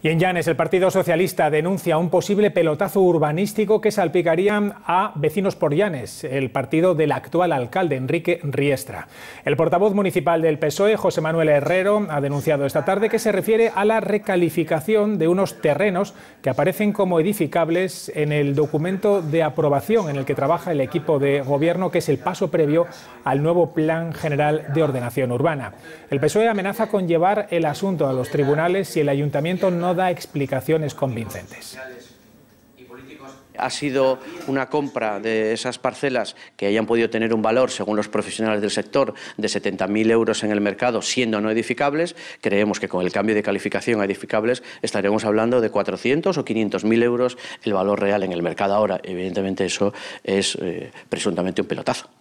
Y en Llanes, el Partido Socialista denuncia un posible pelotazo urbanístico que salpicaría a Vecinos por Llanes, el partido del actual alcalde Enrique Riestra. El portavoz municipal del PSOE, José Manuel Herrero, ha denunciado esta tarde que se refiere a la recalificación de unos terrenos que aparecen como edificables en el documento de aprobación en el que trabaja el equipo de gobierno, que es el paso previo al nuevo Plan General de Ordenación Urbana. El PSOE amenaza con llevar el asunto a los tribunales si el ayuntamiento no da explicaciones convincentes. Ha sido una compra de esas parcelas que hayan podido tener un valor, según los profesionales del sector, de 70.000 euros en el mercado, siendo no edificables. Creemos que con el cambio de calificación a edificables estaremos hablando de 400 o 500.000 euros el valor real en el mercado ahora. Evidentemente eso es eh, presuntamente un pelotazo.